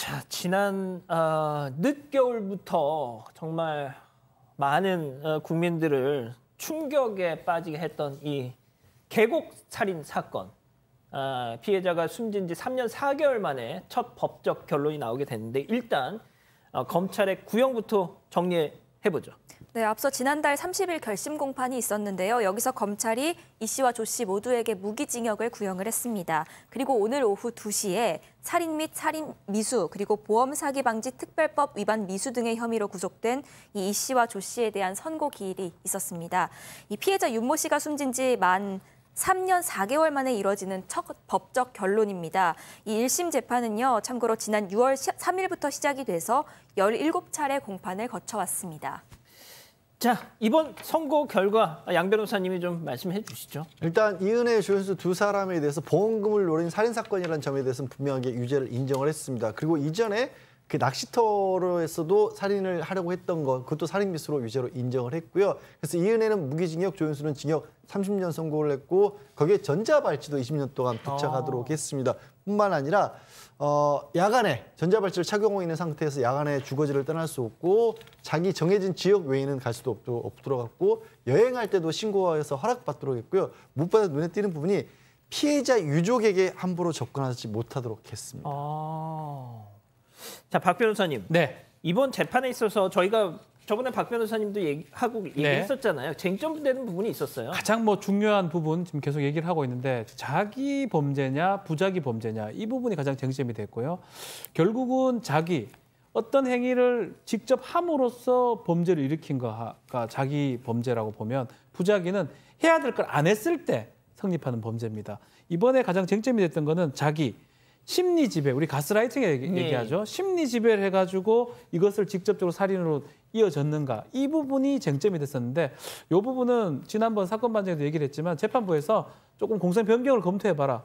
자, 지난 어, 아, 늦겨울부터 정말 많은 어, 국민들을 충격에 빠지게 했던 이 계곡 살인 사건. 어, 피해자가 숨진 지 3년 4개월 만에 첫 법적 결론이 나오게 됐는데 일단 어, 검찰의 구형부터 정리해 보죠. 네, 앞서 지난달 30일 결심 공판이 있었는데요. 여기서 검찰이 이 씨와 조 씨 모두에게 무기징역을 구형을 했습니다. 그리고 오늘 오후 2시에 살인 및 살인 미수 그리고 보험 사기 방지 특별법 위반 미수 등의 혐의로 구속된 이, 씨와 조 씨에 대한 선고 기일이 있었습니다. 이 피해자 윤모 씨가 숨진 지 만 3년 4개월 만에 이뤄지는 첫 법적 결론입니다. 이 1심 재판은요, 참고로 지난 6월 3일부터 시작이 돼서 17차례 공판을 거쳐왔습니다. 자, 이번 선거 결과 양 변호사님이 좀 말씀해 주시죠. 일단 이은혜, 조현수 두 사람에 대해서 보험금을 노린 살인사건이라는 점에 대해서는 분명하게 유죄를 인정을 했습니다. 그리고 이전에 그 낚시터로에서도 살인을 하려고 했던 것, 그것도 살인미수로 유죄로 인정을 했고요. 그래서 이은혜는 무기징역, 조현수는 징역 30년 선고를 했고 거기에 전자발찌도 20년 동안 부착하도록 아. 했습니다. 뿐만 아니라 어, 야간에 전자발찌를 착용하고 있는 상태에서 야간에 주거지를 떠날 수 없고 자기 정해진 지역 외에는 갈 수도 없도, 없도록 하고 여행할 때도 신고해서 허락받도록 했고요. 무엇보다 눈에 띄는 부분이 피해자 유족에게 함부로 접근하지 못하도록 했습니다. 아... 자, 박 변호사님. 네. 이번 재판에 있어서 저희가 저번에 박 변호사님도 얘기하고 네. 얘기했었잖아요. 네. 쟁점되는 부분이 있었어요. 가장 뭐 중요한 부분 지금 계속 얘기를 하고 있는데 자기 범죄냐 부작위 범죄냐 이 부분이 가장 쟁점이 됐고요. 결국은 자기 어떤 행위를 직접 함으로써 범죄를 일으킨 거가 자기 범죄라고 보면 부작위는 해야 될 걸 안 했을 때 성립하는 범죄입니다. 이번에 가장 쟁점이 됐던 거는 자기 심리 지배, 우리 가스라이팅 얘기, 네. 얘기하죠. 심리 지배를 해가지고 이것을 직접적으로 살인으로 이어졌는가 이 부분이 쟁점이 됐었는데 이 부분은 지난번 사건 반장에도 얘기를 했지만 재판부에서 조금 공생 변경을 검토해봐라.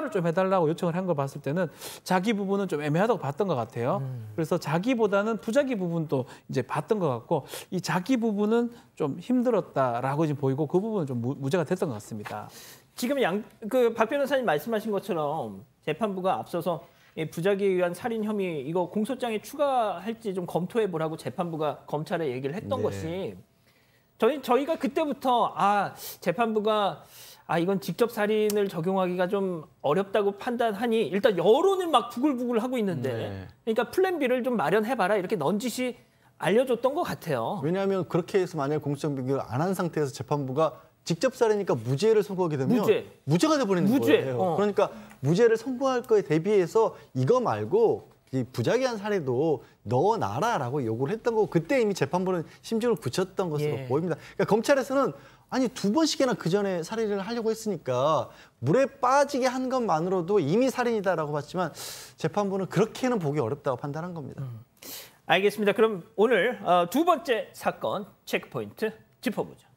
추가를 좀 해달라고 요청을 한 걸 봤을 때는 자기 부분은 좀 애매하다고 봤던 것 같아요. 음. 그래서 자기보다는 부자기 부분도 이제 봤던 것 같고 이 자기 부분은 좀 힘들었다라고 지금 보이고 그 부분은 좀무문제가 됐던 것 같습니다. 지금 양 그박 변호사님 말씀하신 것처럼 재판부가 앞서서 부작위에 의한 살인 혐의 이거 공소장에 추가할지 좀 검토해 보라고 재판부가 검찰에 얘기를 했던 네. 것이 저희 저희가 그때부터 아 재판부가 아 이건 직접 살인을 적용하기가 좀 어렵다고 판단하니 일단 여론은 막 부글부글 하고 있는데 네. 그러니까 플랜 B를 좀 마련해 봐라 이렇게 넌지시 알려줬던 것 같아요. 왜냐하면 그렇게 해서 만약 공소장 비교를 안한 상태에서 재판부가 직접 살해니까 무죄를 선고하게 되면 무죄. 무죄가 돼버리는 무죄. 거예요. 어. 그러니까 무죄를 선고할 거에 대비해서 이거 말고 이 부작위한 사례도 넣어놔라라고 요구를 했던 거고 그때 이미 재판부는 심증을 굳혔던 것으로 예. 보입니다. 그러니까 검찰에서는 아니 두 번씩이나 그 전에 살인을 하려고 했으니까 물에 빠지게 한 것만으로도 이미 살인이다라고 봤지만 재판부는 그렇게는 보기 어렵다고 판단한 겁니다. 음. 알겠습니다. 그럼 오늘 어, 두 번째 사건 체크포인트 짚어보죠.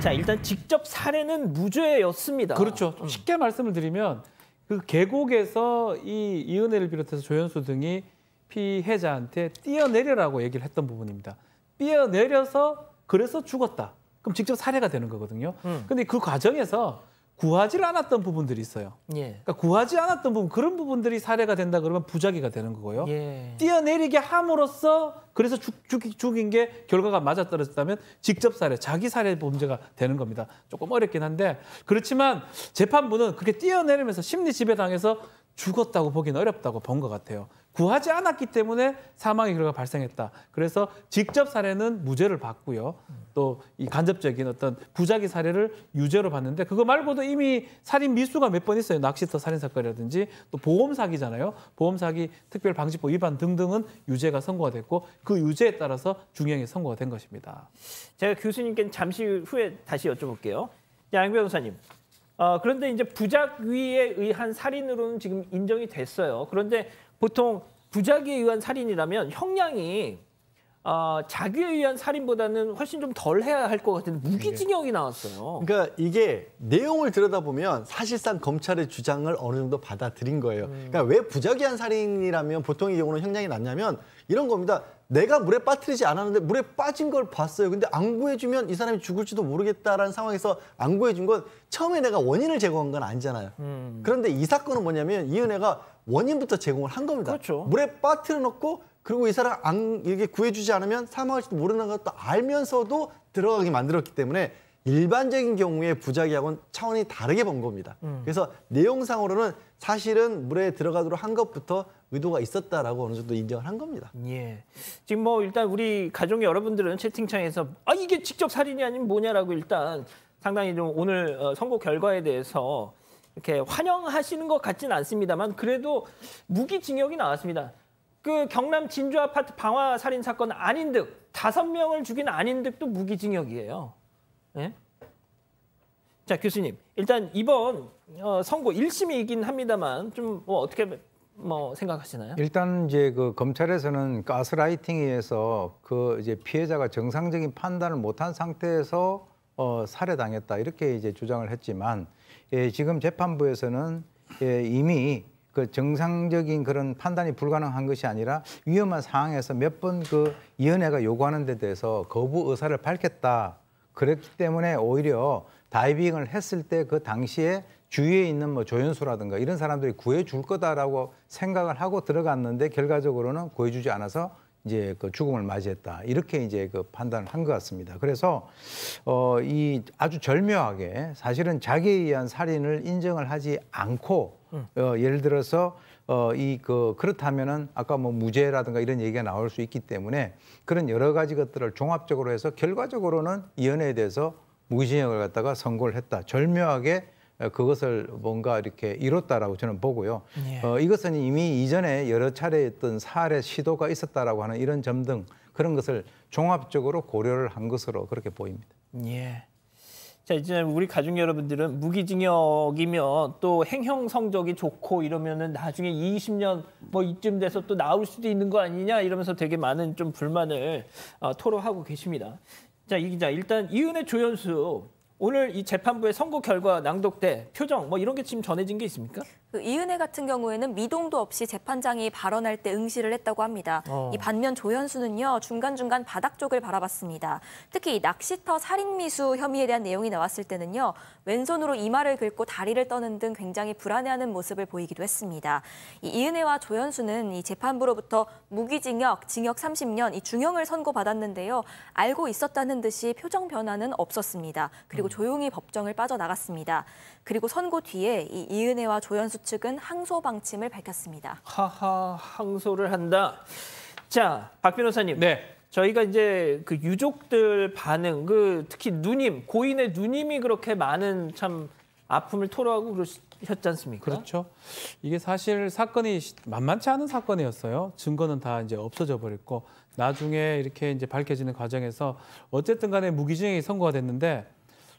자 일단 직접 살해는 무죄였습니다. 그렇죠. 좀 음. 쉽게 말씀을 드리면 그 계곡에서 이 이은혜를 비롯해서 조현수 등이 피해자한테 뛰어내려라고 얘기를 했던 부분입니다. 뛰어내려서 그래서 죽었다. 그럼 직접 살해가 되는 거거든요. 음. 근데 그 과정에서 구하지를 않았던 부분들이 있어요. 예. 그러니까 구하지 않았던 부분 그런 부분들이 사례가 된다 그러면 부작위가 되는 거고요. 예. 뛰어내리게 함으로써 그래서 죽, 죽, 죽인 게 결과가 맞아떨어졌다면 직접 사례, 자기 사례 범죄가 되는 겁니다. 조금 어렵긴 한데 그렇지만 재판부는 그렇게 뛰어내리면서 심리 지배당해서 죽었다고 보기는 어렵다고 본 것 같아요. 구하지 않았기 때문에 사망의 결과가 발생했다. 그래서 직접 사례는 무죄를 받고요. 또이 간접적인 어떤 부작위 사례를 유죄로 봤는데 그거 말고도 이미 살인 미수가 몇 번 있어요. 낚시터 살인 사건이라든지 또 보험 사기잖아요. 보험 사기 특별 방지법 위반 등등은 유죄가 선고가 됐고 그 유죄에 따라서 중형이 선고가 된 것입니다. 제가 교수님께 잠시 후에 다시 여쭤볼게요. 양 변호사님. 어, 그런데 이제 부작위에 의한 살인으로는 지금 인정이 됐어요. 그런데 보통 부작위에 의한 살인이라면 형량이 어, 자기에 의한 살인보다는 훨씬 좀 덜 해야 할 것 같은데 무기징역이 나왔어요. 그러니까 이게 내용을 들여다보면 사실상 검찰의 주장을 어느 정도 받아들인 거예요. 음. 그러니까 왜 부작위한 살인이라면 보통의 경우는 형량이 낮냐면 이런 겁니다. 내가 물에 빠뜨리지 않았는데 물에 빠진 걸 봤어요. 근데 안 구해주면 이 사람이 죽을지도 모르겠다라는 상황에서 안 구해준 건 처음에 내가 원인을 제공한 건 아니잖아요. 음. 그런데 이 사건은 뭐냐면 이은혜가 원인부터 제공을 한 겁니다. 그렇죠. 물에 빠뜨려 놓고 그리고 이 사람 안 이게 렇 구해주지 않으면 사망할지도 모르는 것도 알면서도 들어가게 만들었기 때문에 일반적인 경우에 부작위하고는 차원이 다르게 본 겁니다. 음. 그래서 내용상으로는 사실은 물에 들어가도록 한 것부터 의도가 있었다라고 어느 정도 인정을 한 겁니다. 예. 지금 뭐 일단 우리 가족 여러분들은 채팅창에서 아 이게 직접 살인이 아닌 뭐냐라고 일단 상당히 좀 오늘 어, 선거 결과에 대해서 이렇게 환영하시는 것 같지는 않습니다만 그래도 무기징역이 나왔습니다. 그 경남 진주 아파트 방화 살인 사건 안인득 다섯 명을 죽인 안인득도 무기징역이에요. 예? 자 교수님 일단 이번 어, 선고 1심이긴 합니다만 좀 뭐 어떻게 뭐 생각하시나요? 일단 이제 그 검찰에서는 가스라이팅에 의해서 그 이제 피해자가 정상적인 판단을 못한 상태에서 어, 살해당했다 이렇게 이제 주장을 했지만 예, 지금 재판부에서는 예, 이미 그 정상적인 그런 판단이 불가능한 것이 아니라 위험한 상황에서 몇 번그 위원회가 요구하는 데 대해서 거부 의사를 밝혔다. 그랬기 때문에 오히려 다이빙을 했을 때 그 당시에 주위에 있는 뭐 조연수라든가 이런 사람들이 구해줄 거다라고 생각을 하고 들어갔는데 결과적으로는 구해주지 않아서 이제 그 죽음을 맞이했다 이렇게 이제 그 판단을 한 것 같습니다. 그래서 어, 이 아주 절묘하게 사실은 자기에 의한 살인을 인정을 하지 않고 음. 어, 예를 들어서 어, 이 그 그렇다면은 아까 뭐 무죄라든가 이런 얘기가 나올 수 있기 때문에 그런 여러 가지 것들을 종합적으로 해서 결과적으로는 이혼에 대해서 무기징역을 갖다가 선고를 했다. 절묘하게 어, 그것을 뭔가 이렇게 이뤘다라고 저는 보고요. 예. 어, 이것은 이미 이전에 여러 차례 있던 사례 시도가 있었다라고 하는 이런 점 등 그런 것을 종합적으로 고려를 한 것으로 그렇게 보입니다. 예. 자 이제 우리 가족 여러분들은 무기징역이면 또 행형 성적이 좋고 이러면은 나중에 20년 뭐 이쯤 돼서 또 나올 수도 있는 거 아니냐 이러면서 되게 많은 좀 불만을 어, 토로하고 계십니다. 자이 기자 일단 이은혜 조연수 오늘 이 재판부의 선고 결과 낭독 때 표정 뭐 이런 게 지금 전해진 게 있습니까? 그 이은혜 같은 경우에는 미동도 없이 재판장이 발언할 때 응시를 했다고 합니다. 어. 이 반면 조현수는요 중간중간 바닥 쪽을 바라봤습니다. 특히 낚시터 살인미수 혐의에 대한 내용이 나왔을 때는요 왼손으로 이마를 긁고 다리를 떠는 등 굉장히 불안해하는 모습을 보이기도 했습니다. 이 이은혜와 조현수는 이 재판부로부터 무기징역, 징역 30년 이 중형을 선고받았는데요 알고 있었다는 듯이 표정 변화는 없었습니다. 그리고 음. 조용히 법정을 빠져나갔습니다. 그리고 선고 뒤에 이 이은혜와 조현수 측은 항소 방침을 밝혔습니다. 하하, 항소를 한다. 자, 박 변호사님. 네. 저희가 이제 그 유족들 반응, 그 특히 누님, 고인의 누님이 그렇게 많은 참 아픔을 토로하고 그러셨지 않습니까? 그렇죠. 이게 사실 사건이 만만치 않은 사건이었어요. 증거는 다 이제 없어져 버렸고 나중에 이렇게 이제 밝혀지는 과정에서 어쨌든 간에 무기징역이 선고가 됐는데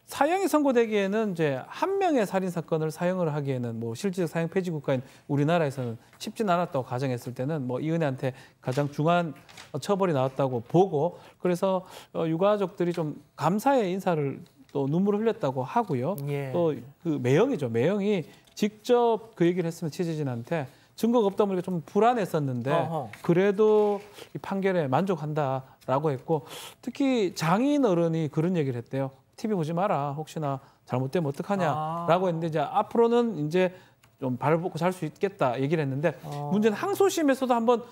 사형이 선고되기에는 이제 한 명의 살인 사건을 사형을 하기에는 뭐 실질적 사형 폐지 국가인 우리나라에서는 쉽진 않았다고 가정했을 때는 뭐 이은혜한테 가장 중한 처벌이 나왔다고 보고 그래서 어, 유가족들이 좀 감사의 인사를 또 눈물을 흘렸다고 하고요. 예. 또그 매형이죠. 매형이 직접 그 얘기를 했으면 취재진한테 증거가 없다 보니까 좀 불안했었는데 어허. 그래도 이 판결에 만족한다라고 했고 특히 장인 어른이 그런 얘기를 했대요. TV 보지 마라. 혹시나 잘못되면 어떡하냐라고 아. 했는데 이제 앞으로는 이제 좀 발을 벗고 잘 수 있겠다 얘기를 했는데 아. 문제는 항소심에서도 한번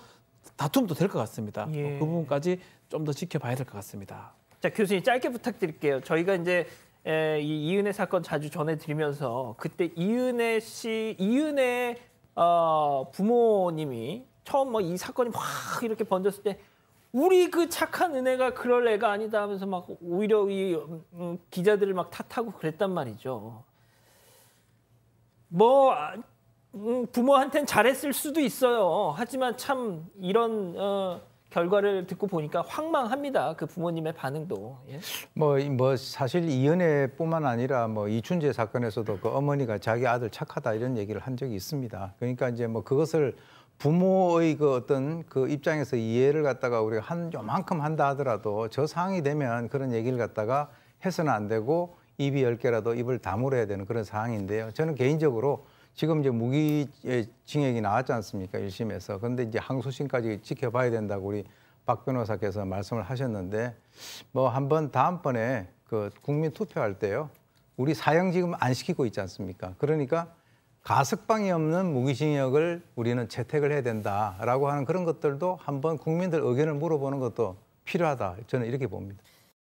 다툼도 될 것 같습니다. 예. 어, 그 부분까지 좀 더 지켜봐야 될 것 같습니다. 자 교수님 짧게 부탁드릴게요. 저희가 이제 에, 이 이은혜 사건 자주 전해드리면서 그때 이은혜 씨 이은혜 어, 부모님이 처음 뭐 이 사건이 확 이렇게 번졌을 때 우리 그 착한 은혜가 그럴 애가 아니다 하면서 막 오히려 이 음, 음 기자들을 막 탓하고 그랬단 말이죠. 뭐 아, 음, 부모한텐 잘했을 수도 있어요. 하지만 참 이런 어, 결과를 듣고 보니까 황망합니다. 그 부모님의 반응도. 예? 뭐, 뭐 사실 이은혜뿐만 아니라 뭐 이춘재 사건에서도 그 어머니가 자기 아들 착하다 이런 얘기를 한 적이 있습니다. 그러니까 이제 뭐 그것을 부모의 그 어떤 그 입장에서 이해를 갖다가 우리가 한 요만큼 한다 하더라도 저 상황이 되면 그런 얘기를 갖다가 해서는 안 되고 입이 열개라도 입을 다물어야 되는 그런 상황인데요. 저는 개인적으로 지금 이제 무기징역이 나왔지 않습니까? 1심에서. 그런데 이제 항소심까지 지켜봐야 된다고 우리 박 변호사께서 말씀을 하셨는데 뭐 한번 다음번에 그 국민 투표할 때요. 우리 사형 지금 안 시키고 있지 않습니까? 그러니까 가석방이 없는 무기징역을 우리는 채택을 해야 된다라고 하는 그런 것들도 한번 국민들 의견을 물어보는 것도 필요하다. 저는 이렇게 봅니다.